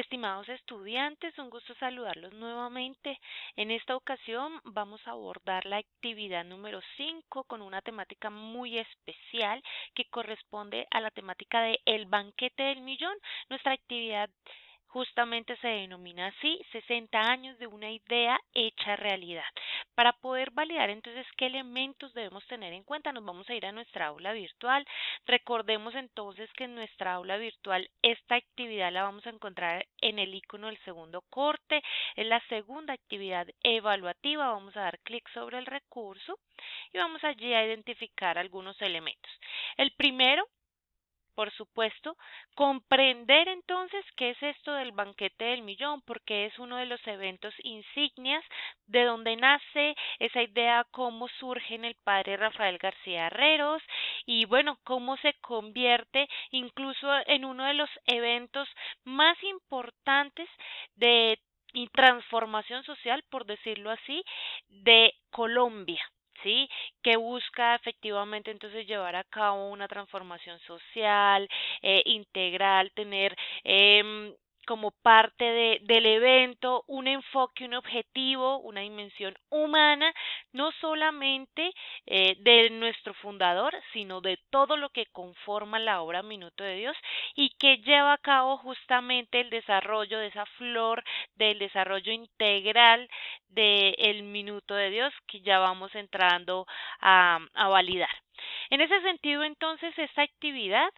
Estimados estudiantes, un gusto saludarlos nuevamente. En esta ocasión vamos a abordar la actividad número 5 con una temática muy especial que corresponde a la temática de El banquete del millón. Nuestra actividad justamente se denomina así, 60 años de una idea hecha realidad. Para poder validar entonces qué elementos debemos tener en cuenta, nos vamos a ir a nuestra aula virtual. Recordemos entonces que en nuestra aula virtual esta actividad la vamos a encontrar en el icono del segundo corte. En la segunda actividad evaluativa. Vamos a dar clic sobre el recurso y vamos allí a identificar algunos elementos. El primero por supuesto, comprender entonces qué es esto del banquete del millón, porque es uno de los eventos insignias de donde nace esa idea, cómo surge en el padre Rafael García Herreros y bueno, cómo se convierte incluso en uno de los eventos más importantes de transformación social, por decirlo así, de Colombia. ¿sí? Que busca efectivamente entonces llevar a cabo una transformación social, eh, integral, tener em, como parte del evento un enfoque, un objetivo, una dimensión humana, no solamente eh, de nuestro fundador, sino de todo lo que conforma la obra Minuto de Dios y que lleva a cabo justamente el desarrollo de esa flor, del desarrollo integral del Minuto de Dios que ya vamos entrando a validar. En ese sentido, entonces, esta actividad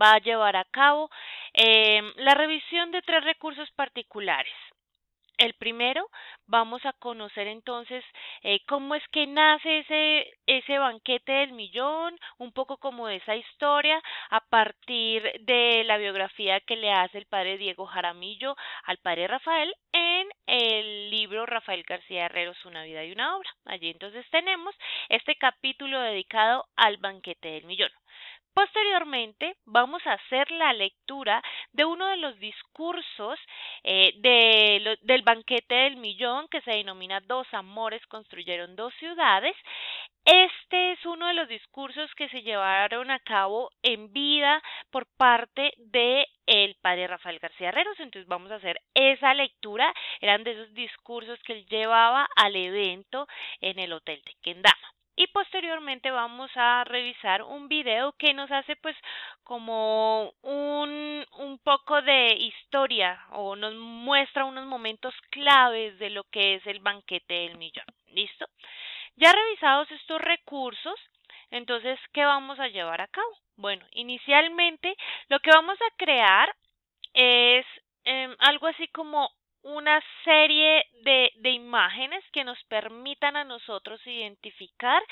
va a llevar a cabo em, la revisión de tres recursos particulares. El primero, vamos a conocer entonces eh, cómo es que nace ese, ese banquete del millón, un poco como esa historia, a partir de la biografía que le hace el padre Diego Jaramillo al padre Rafael en el libro Rafael García Herreros, Una vida y una obra. Allí entonces tenemos este capítulo dedicado al banquete del millón. Posteriormente vamos a hacer la lectura de uno de los discursos eh, del banquete del millón que se denomina Dos Amores Construyeron Dos Ciudades. Este es uno de los discursos que se llevaron a cabo en vida por parte de el padre Rafael García Herreros. Entonces vamos a hacer esa lectura. Eran de esos discursos que él llevaba al evento en el Hotel de Tequendama y posteriormente vamos a revisar un video que nos hace pues como un, un poco de historia o nos muestra unos momentos claves de lo que es el banquete del millón. ¿Listo? Ya revisados estos recursos, entonces, ¿qué vamos a llevar a cabo? Bueno, inicialmente lo que vamos a crear es em, algo así como una serie de, imágenes que nos permitan a nosotros identificar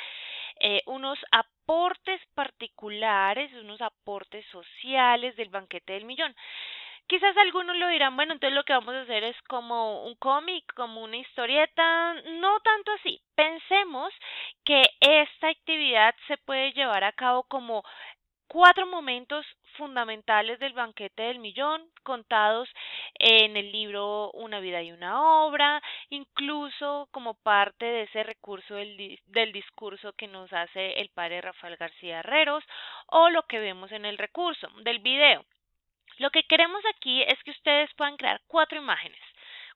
eh, unos aportes particulares, unos aportes sociales del banquete del millón. Quizás algunos lo dirán, bueno, entonces lo que vamos a hacer es como un cómic, como una historieta, no tanto así. Pensemos que esta actividad se puede llevar a cabo como cuatro momentos fundamentales del banquete del millón, contados en el libro Una vida y una obra, incluso como parte de ese recurso del, discurso que nos hace el padre Rafael García Herreros, o lo que vemos en el recurso del video. Lo que queremos aquí es que ustedes puedan crear cuatro imágenes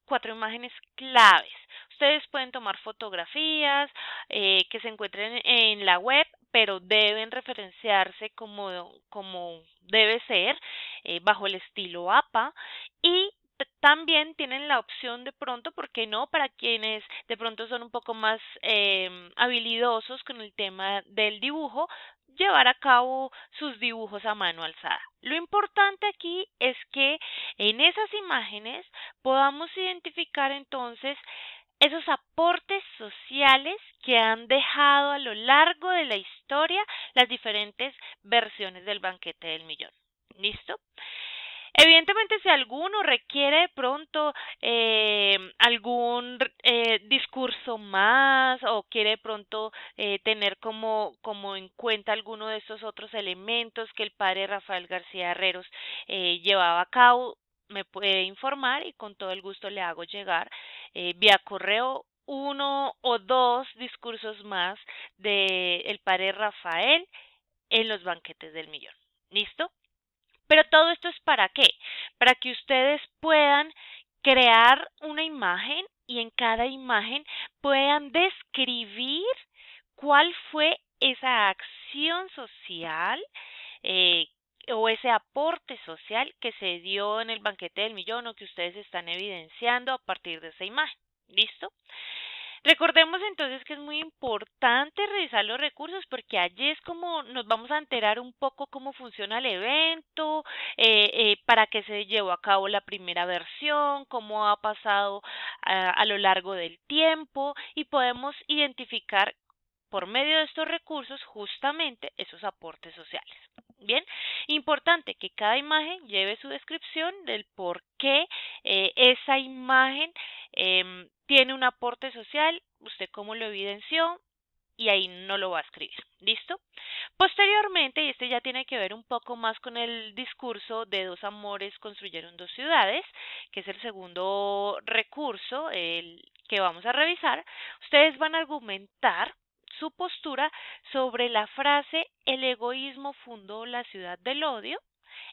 cuatro imágenes claves. Ustedes pueden tomar fotografías eh, que se encuentren en la web pero deben referenciarse como, como debe ser eh, bajo el estilo APA y también tienen la opción de pronto, ¿por qué no? Para quienes de pronto son un poco más eh, habilidosos con el tema del dibujo, llevar a cabo sus dibujos a mano alzada. Lo importante aquí es que en esas imágenes podamos identificar entonces esos aportes sociales que han dejado a lo largo de la historia las diferentes versiones del banquete del millón. ¿Listo? Evidentemente, si alguno requiere de pronto eh, algún eh, discurso más o quiere de pronto eh, tener como, como en cuenta alguno de esos otros elementos que el padre Rafael García Herreros llevaba a cabo, me puede informar y con todo el gusto le hago llegar eh, vía correo uno o dos discursos más de el padre Rafael en los banquetes del millón. ¿Listo? Pero todo esto es para qué? Para que ustedes puedan crear una imagen y en cada imagen puedan describir cuál fue esa acción social eh, o ese aporte social que se dio en el banquete del millón o que ustedes están evidenciando a partir de esa imagen. ¿Listo? Recordemos entonces que es muy importante revisar los recursos porque allí es como nos vamos a enterar un poco cómo funciona el evento, eh, eh, para qué se llevó a cabo la primera versión, cómo ha pasado ah, a lo largo del tiempo y podemos identificar por medio de estos recursos justamente esos aportes sociales. Bien, importante que cada imagen lleve su descripción del por qué eh, esa imagen em, tiene un aporte social, usted cómo lo evidenció, y ahí no lo va a escribir. ¿Listo? Posteriormente, y este ya tiene que ver un poco más con el discurso de dos amores construyeron dos ciudades, que es el segundo recurso el que vamos a revisar, ustedes van a argumentar su postura sobre la frase el egoísmo fundó la ciudad del odio,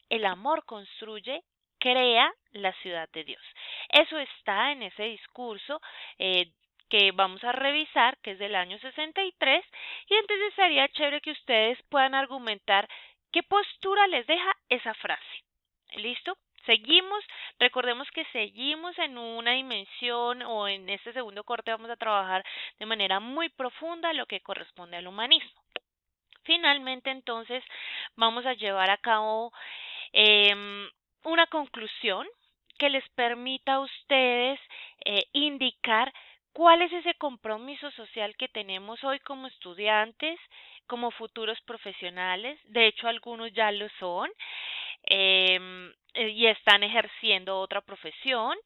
el amor construye, crea la ciudad de Dios. Eso está en ese discurso. Eh, que vamos a revisar, que es del año 63, y entonces sería chévere que ustedes puedan argumentar qué postura les deja esa frase. ¿Listo? seguimos, recordemos que seguimos en una dimensión o en este segundo corte vamos a trabajar de manera muy profunda lo que corresponde al humanismo. Finalmente, entonces, vamos a llevar a cabo em, una conclusión que les permita a ustedes eh, indicar cuál es ese compromiso social que tenemos hoy como estudiantes, como futuros profesionales, de hecho algunos ya lo son, Em, eh, y están ejerciendo otra profesión,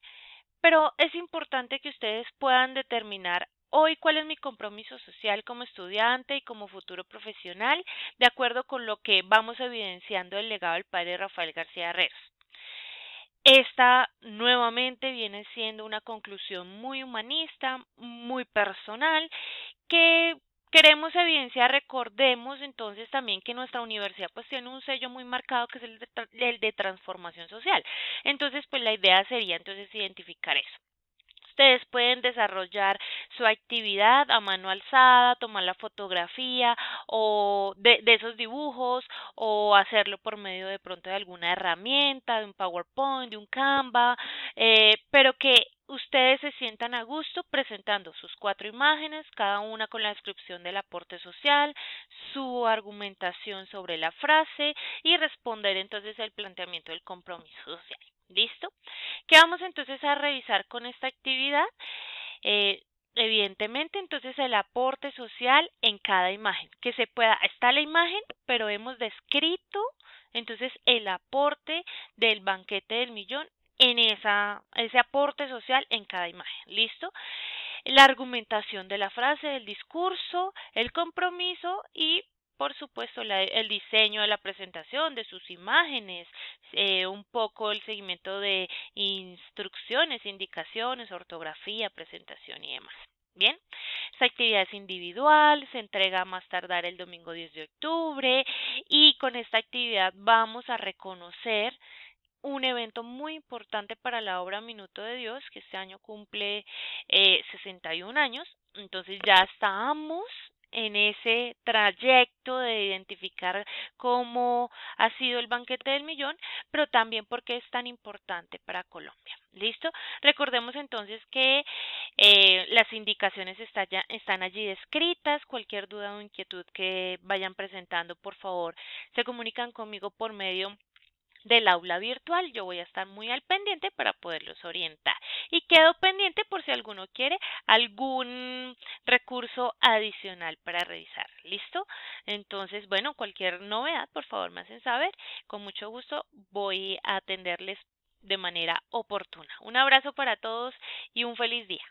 pero es importante que ustedes puedan determinar hoy cuál es mi compromiso social como estudiante y como futuro profesional, de acuerdo con lo que vamos evidenciando el legado del padre Rafael García Herreros. Esta nuevamente viene siendo una conclusión muy humanista, muy personal, que queremos evidenciar, recordemos entonces también que nuestra universidad pues tiene un sello muy marcado que es el de, transformación social. Entonces, pues la idea sería entonces identificar eso ustedes pueden desarrollar su actividad a mano alzada, tomar la fotografía o de, esos dibujos o hacerlo por medio de pronto de alguna herramienta, de un PowerPoint, de un Canva, eh, pero que tan a gusto presentando sus cuatro imágenes, cada una con la descripción del aporte social, su argumentación sobre la frase y responder entonces al planteamiento del compromiso social. ¿Listo? ¿Qué vamos entonces a revisar con esta actividad? Eh, evidentemente entonces el aporte social en cada imagen, que se pueda, está la imagen, pero hemos descrito entonces el aporte del banquete del millón en esa, ese aporte social en cada imagen. ¿Listo? La argumentación de la frase, el discurso, el compromiso y por supuesto, el diseño de la presentación, de sus imágenes, eh, un poco el seguimiento de instrucciones, indicaciones, ortografía, presentación y demás. Bien, esta actividad es individual, se entrega más tardar el domingo 10 de octubre y con esta actividad vamos a reconocer un evento muy importante para la obra Minuto de Dios, que este año cumple eh, 61 años. Entonces ya estamos en ese trayecto de identificar cómo ha sido el banquete del millón, pero también por qué es tan importante para Colombia. ¿Listo? Recordemos entonces que eh, las indicaciones ya, están allí descritas. Cualquier duda o inquietud que vayan presentando, por favor, se comunican conmigo por medio del aula virtual. Yo voy a estar muy al pendiente para poderlos orientar. Y quedo pendiente por si alguno quiere algún recurso adicional para revisar. ¿Listo? Entonces, bueno, cualquier novedad, por favor, me hacen saber. Con mucho gusto voy a atenderles de manera oportuna. Un abrazo para todos y un feliz día.